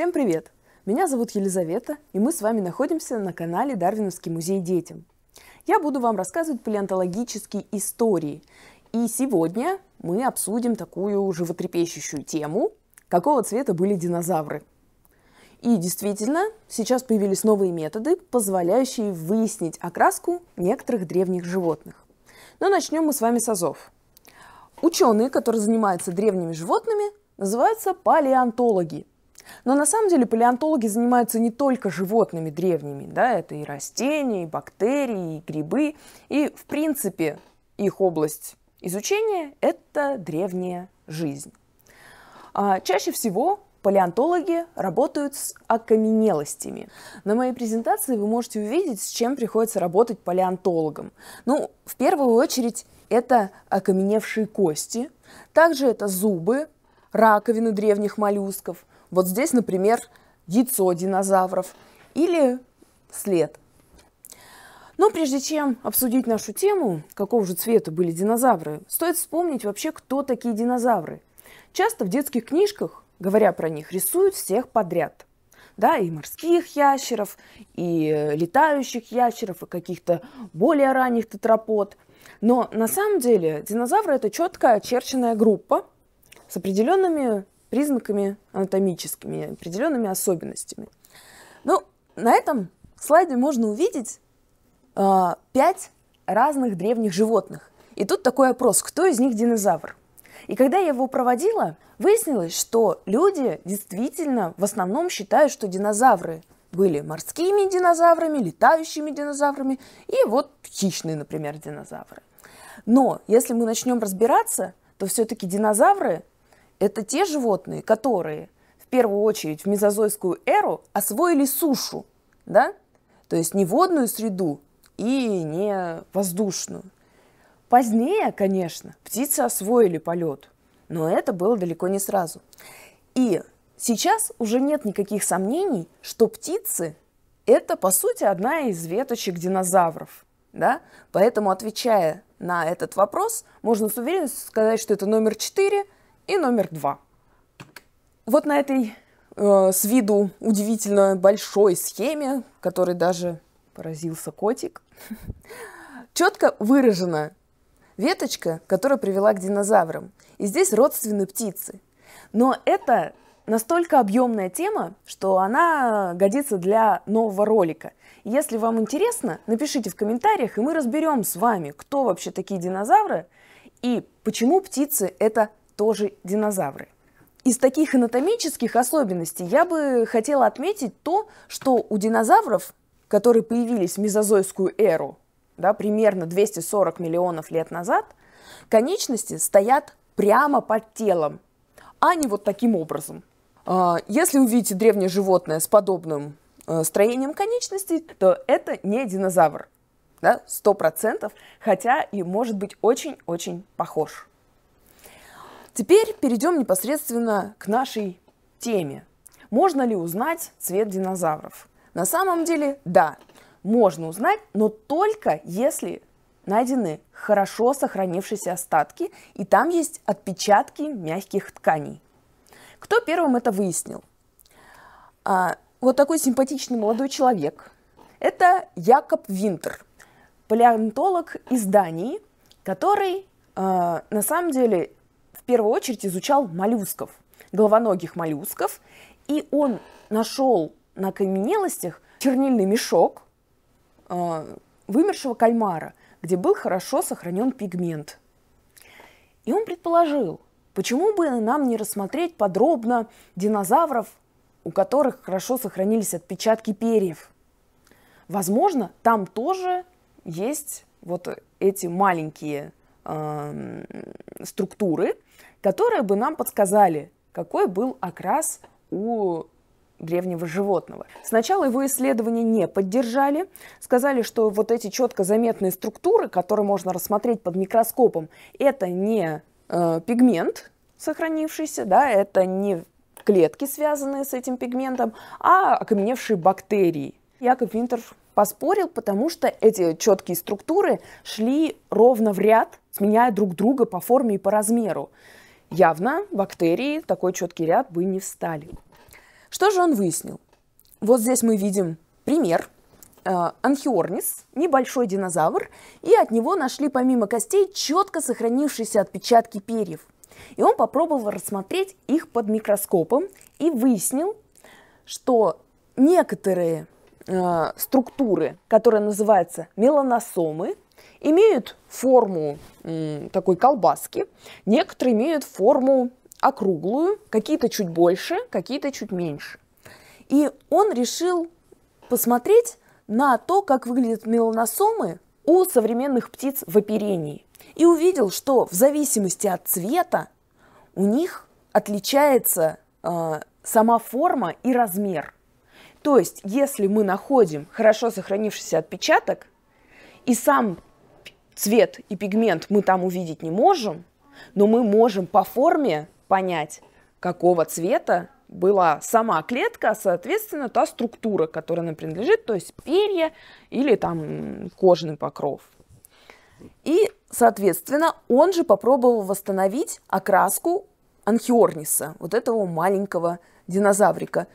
Всем привет! Меня зовут Елизавета, и мы с вами находимся на канале Дарвиновский музей детям. Я буду вам рассказывать палеонтологические истории. И сегодня мы обсудим такую животрепещущую тему, какого цвета были динозавры. И действительно, сейчас появились новые методы, позволяющие выяснить окраску некоторых древних животных. Но начнем мы с вами с азов. Ученые, которые занимаются древними животными, называются палеонтологи. Но на самом деле палеонтологи занимаются не только животными древними, да, это и растения, и бактерии, и грибы, и в принципе их область изучения – это древняя жизнь. А чаще всего палеонтологи работают с окаменелостями. На моей презентации вы можете увидеть, с чем приходится работать палеонтологам. Ну, в первую очередь, это окаменевшие кости, также это зубы, раковины древних моллюсков, вот здесь, например, яйцо динозавров или след. Но прежде чем обсудить нашу тему, какого же цвета были динозавры, стоит вспомнить вообще, кто такие динозавры. Часто в детских книжках, говоря про них, рисуют всех подряд. Да, и морских ящеров, и э, летающих ящеров, и каких-то более ранних тетрапод. Но на самом деле динозавры – это четко очерченная группа с определенными признаками анатомическими, определенными особенностями. Ну, на этом слайде можно увидеть э, разных древних животных. И тут такой опрос, кто из них динозавр? И когда я его проводила, выяснилось, что люди действительно в основном считают, что динозавры были морскими динозаврами, летающими динозаврами и вот хищные, например, динозавры. Но если мы начнем разбираться, то все-таки динозавры это те животные, которые в первую очередь в мезозойскую эру освоили сушу, да? То есть не водную среду и не воздушную. Позднее, конечно, птицы освоили полет, но это было далеко не сразу. И сейчас уже нет никаких сомнений, что птицы – это, по сути, одна из веточек динозавров. Да? Поэтому, отвечая на этот вопрос, можно с уверенностью сказать, что это номер четыре – и номер два. Вот на этой э, с виду удивительно большой схеме, которой даже поразился котик, четко выражена веточка, которая привела к динозаврам. И здесь родственные птицы. Но это настолько объемная тема, что она годится для нового ролика. Если вам интересно, напишите в комментариях, и мы разберем с вами, кто вообще такие динозавры и почему птицы – это тоже динозавры. Из таких анатомических особенностей я бы хотела отметить то, что у динозавров, которые появились в мезозойскую эру, да, примерно 240 миллионов лет назад, конечности стоят прямо под телом, а не вот таким образом. А, если увидите древнее животное с подобным э, строением конечностей, то это не динозавр, да, 100%, хотя и может быть очень-очень похож. Теперь перейдем непосредственно к нашей теме. Можно ли узнать цвет динозавров? На самом деле, да, можно узнать, но только если найдены хорошо сохранившиеся остатки, и там есть отпечатки мягких тканей. Кто первым это выяснил? А, вот такой симпатичный молодой человек. Это Якоб Винтер, палеонтолог из Дании, который а, на самом деле в первую очередь изучал моллюсков, головоногих моллюсков, и он нашел на каменелостях чернильный мешок э, вымершего кальмара, где был хорошо сохранен пигмент. И он предположил, почему бы нам не рассмотреть подробно динозавров, у которых хорошо сохранились отпечатки перьев. Возможно, там тоже есть вот эти маленькие э, структуры, которые бы нам подсказали, какой был окрас у древнего животного. Сначала его исследования не поддержали, сказали, что вот эти четко заметные структуры, которые можно рассмотреть под микроскопом, это не э, пигмент сохранившийся, да, это не клетки, связанные с этим пигментом, а окаменевшие бактерии. Якоб Винтер Поспорил, потому что эти четкие структуры шли ровно в ряд, сменяя друг друга по форме и по размеру. Явно бактерии в такой четкий ряд бы не встали. Что же он выяснил? Вот здесь мы видим пример. Э, анхиорнис, небольшой динозавр, и от него нашли помимо костей четко сохранившиеся отпечатки перьев. И он попробовал рассмотреть их под микроскопом и выяснил, что некоторые э, структуры, которая называется меланосомы, имеют форму э, такой колбаски, некоторые имеют форму округлую, какие-то чуть больше, какие-то чуть меньше. И он решил посмотреть на то, как выглядят меланосомы у современных птиц в оперении. И увидел, что в зависимости от цвета у них отличается э, сама форма и размер – то есть, если мы находим хорошо сохранившийся отпечаток, и сам цвет и пигмент мы там увидеть не можем, но мы можем по форме понять, какого цвета была сама клетка, а соответственно та структура, которой она принадлежит, то есть перья или там кожный покров. И, соответственно, он же попробовал восстановить окраску анхиорниса, вот этого маленького динозаврика.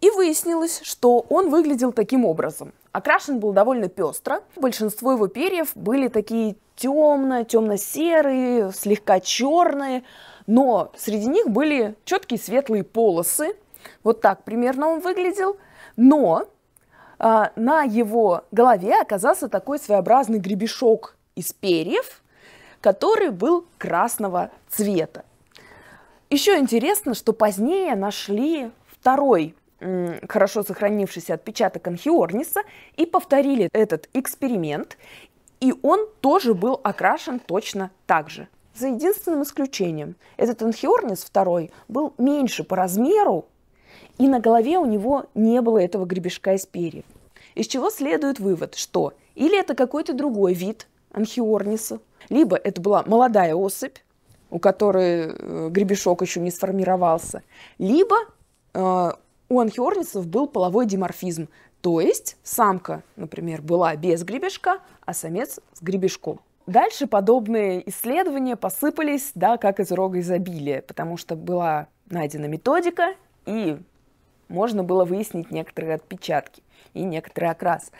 И выяснилось, что он выглядел таким образом. Окрашен был довольно пестро. Большинство его перьев были такие темно, темно-серые, слегка черные, но среди них были четкие светлые полосы. Вот так примерно он выглядел. Но а, на его голове оказался такой своеобразный гребешок из перьев, который был красного цвета. Еще интересно, что позднее нашли второй хорошо сохранившийся отпечаток анхиорниса и повторили этот эксперимент, и он тоже был окрашен точно так же. За единственным исключением, этот анхиорнис второй был меньше по размеру, и на голове у него не было этого гребешка из перьев. Из чего следует вывод, что или это какой-то другой вид анхиорниса, либо это была молодая особь, у которой э, гребешок еще не сформировался, либо э, у анхиорницев был половой диморфизм, то есть самка, например, была без гребешка, а самец с гребешком. Дальше подобные исследования посыпались, да, как из рога изобилия, потому что была найдена методика, и можно было выяснить некоторые отпечатки и некоторый окрас.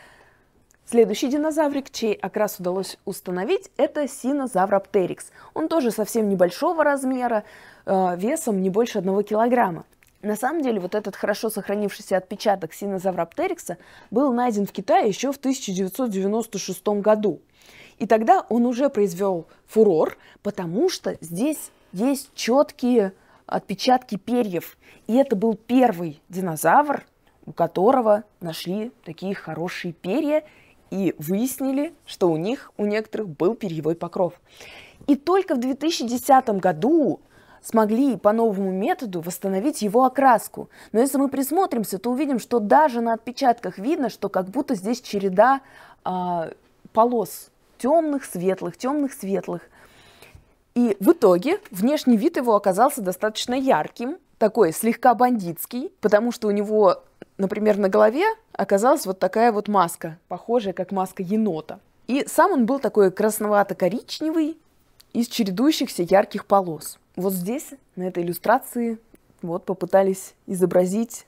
Следующий динозаврик, чей окрас удалось установить, это синозавроптерикс. Он тоже совсем небольшого размера, э, весом не больше одного килограмма. На самом деле, вот этот хорошо сохранившийся отпечаток синозавра был найден в Китае еще в 1996 году. И тогда он уже произвел фурор, потому что здесь есть четкие отпечатки перьев. И это был первый динозавр, у которого нашли такие хорошие перья и выяснили, что у них, у некоторых, был перьевой покров. И только в 2010 году смогли по новому методу восстановить его окраску. Но если мы присмотримся, то увидим, что даже на отпечатках видно, что как будто здесь череда э, полос темных, светлых, темных, светлых. И в итоге внешний вид его оказался достаточно ярким, такой слегка бандитский, потому что у него, например, на голове оказалась вот такая вот маска, похожая как маска енота. И сам он был такой красновато-коричневый, из чередующихся ярких полос. Вот здесь, на этой иллюстрации, вот попытались изобразить,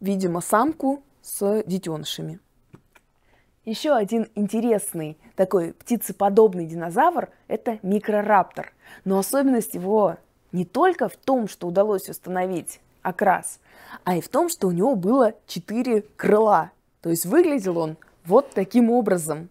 видимо, самку с детенышами. Еще один интересный такой птицеподобный динозавр – это микрораптор. Но особенность его не только в том, что удалось установить окрас, а и в том, что у него было четыре крыла. То есть выглядел он вот таким образом.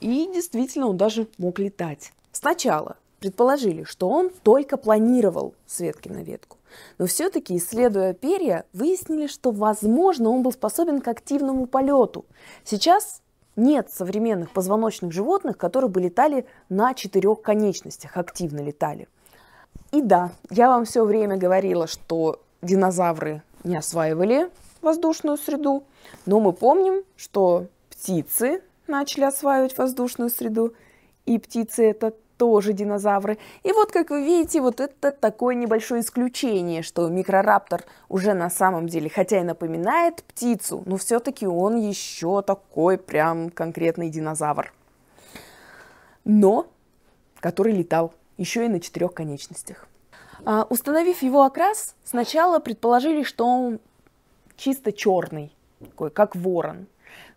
И действительно, он даже мог летать. Сначала предположили, что он только планировал светки на ветку. Но все-таки, исследуя перья, выяснили, что, возможно, он был способен к активному полету. Сейчас нет современных позвоночных животных, которые бы летали на четырех конечностях, активно летали. И да, я вам все время говорила, что динозавры не осваивали воздушную среду, но мы помним, что птицы начали осваивать воздушную среду, и птицы это тоже динозавры. И вот, как вы видите, вот это такое небольшое исключение, что микрораптор уже на самом деле, хотя и напоминает птицу, но все-таки он еще такой прям конкретный динозавр. Но, который летал еще и на четырех конечностях. А, установив его окрас, сначала предположили, что он чисто черный, такой, как ворон.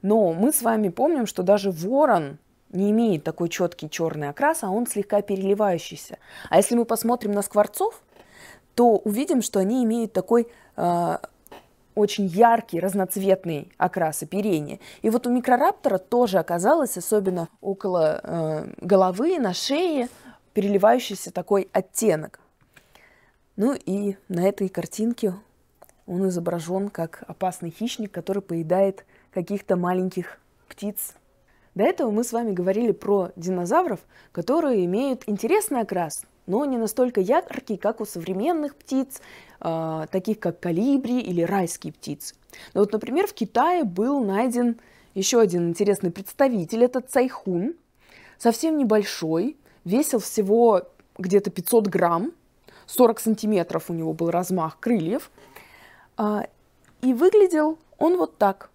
Но мы с вами помним, что даже ворон не имеет такой четкий черный окрас, а он слегка переливающийся. А если мы посмотрим на скворцов, то увидим, что они имеют такой э, очень яркий, разноцветный окрас оперения. И вот у микрораптора тоже оказалось, особенно около э, головы, на шее, переливающийся такой оттенок. Ну и на этой картинке он изображен как опасный хищник, который поедает каких-то маленьких птиц до этого мы с вами говорили про динозавров, которые имеют интересный окрас, но не настолько яркий, как у современных птиц, а, таких как калибри или райские птицы. Но ну вот, например, в Китае был найден еще один интересный представитель, это цайхун, совсем небольшой, весил всего где-то 500 грамм, 40 сантиметров у него был размах крыльев, а, и выглядел он вот так –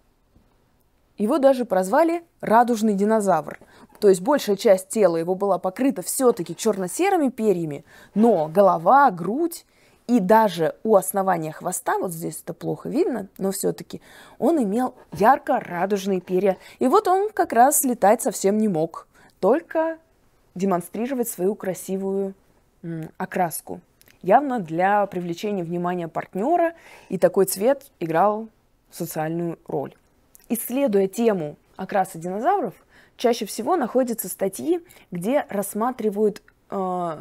его даже прозвали «радужный динозавр». То есть большая часть тела его была покрыта все-таки черно-серыми перьями, но голова, грудь и даже у основания хвоста, вот здесь это плохо видно, но все-таки он имел ярко-радужные перья. И вот он как раз летать совсем не мог, только демонстрировать свою красивую окраску. Явно для привлечения внимания партнера, и такой цвет играл социальную роль исследуя тему окраса динозавров, чаще всего находятся статьи, где рассматривают э,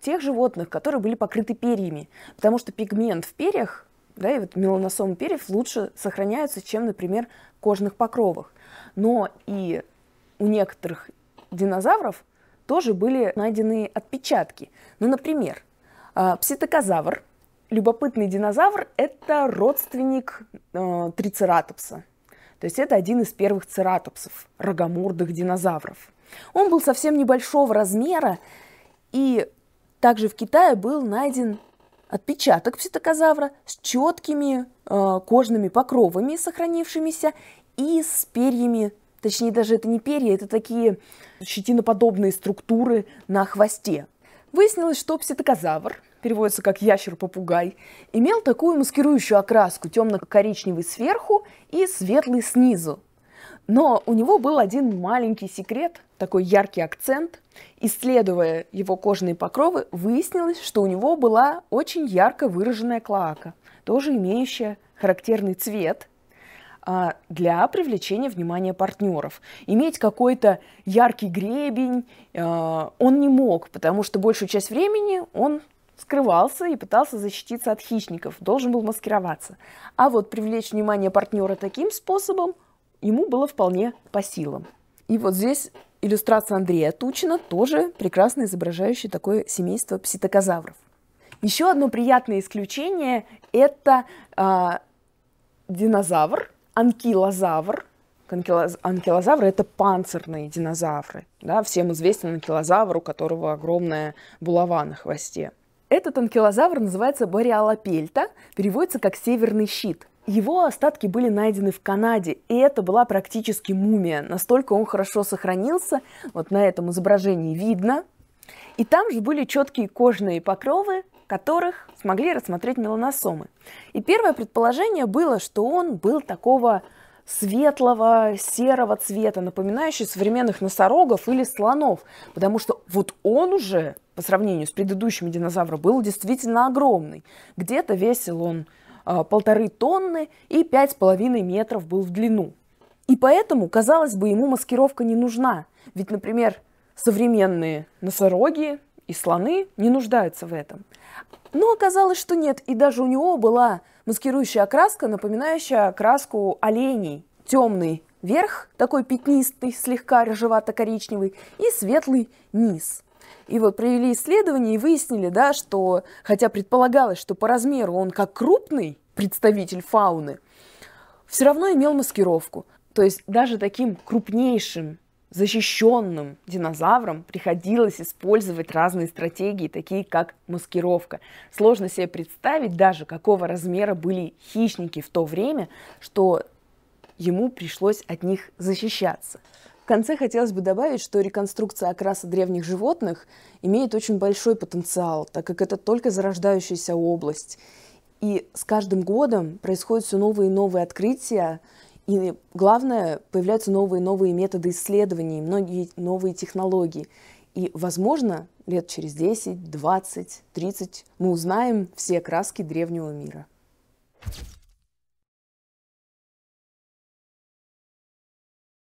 тех животных, которые были покрыты перьями, потому что пигмент в перьях, да, и вот меланосом перьев лучше сохраняются, чем, например, кожных покровах. Но и у некоторых динозавров тоже были найдены отпечатки. Ну, например, э, пситокозавр, любопытный динозавр, это родственник э, трицератопса – то есть это один из первых цератопсов, рогомордых динозавров. Он был совсем небольшого размера, и также в Китае был найден отпечаток пситокозавра с четкими э, кожными покровами, сохранившимися, и с перьями, точнее даже это не перья, это такие щетиноподобные структуры на хвосте, Выяснилось, что пситокозавр, переводится как ящер-попугай, имел такую маскирующую окраску темно-коричневый сверху и светлый снизу. Но у него был один маленький секрет, такой яркий акцент. Исследуя его кожные покровы, выяснилось, что у него была очень ярко выраженная клоака, тоже имеющая характерный цвет – а, для привлечения внимания партнеров. Иметь какой-то яркий гребень а, он не мог, потому что большую часть времени он скрывался и пытался защититься от хищников, должен был маскироваться. А вот привлечь внимание партнера таким способом ему было вполне по силам. И вот здесь иллюстрация Андрея Тучина, тоже прекрасно изображающая такое семейство пситокозавров. Еще одно приятное исключение – это э, динозавр, анкилозавр. Анкилозавры это панцирные динозавры. Да? Всем известен анкилозавр, у которого огромная булава на хвосте. Этот анкилозавр называется бариалопельта, переводится как «северный щит». Его остатки были найдены в Канаде, и это была практически мумия. Настолько он хорошо сохранился, вот на этом изображении видно. И там же были четкие кожные покровы, которых смогли рассмотреть меланосомы. И первое предположение было, что он был такого светлого серого цвета, напоминающий современных носорогов или слонов, потому что вот он уже по сравнению с предыдущими динозавром был действительно огромный. Где-то весил он э, полторы тонны и пять с половиной метров был в длину. И поэтому, казалось бы, ему маскировка не нужна. Ведь, например, современные носороги и слоны не нуждаются в этом. Но оказалось, что нет, и даже у него была маскирующая окраска, напоминающая окраску оленей. Темный верх, такой пятнистый, слегка рыжевато-коричневый, и светлый низ. И вот провели исследование и выяснили, да, что, хотя предполагалось, что по размеру он как крупный представитель фауны, все равно имел маскировку. То есть даже таким крупнейшим защищенным динозаврам приходилось использовать разные стратегии, такие как маскировка. Сложно себе представить даже, какого размера были хищники в то время, что ему пришлось от них защищаться. В конце хотелось бы добавить, что реконструкция окраса древних животных имеет очень большой потенциал, так как это только зарождающаяся область. И с каждым годом происходят все новые и новые открытия, и главное, появляются новые новые методы исследований, многие новые технологии. И, возможно, лет через 10, 20, 30 мы узнаем все краски древнего мира.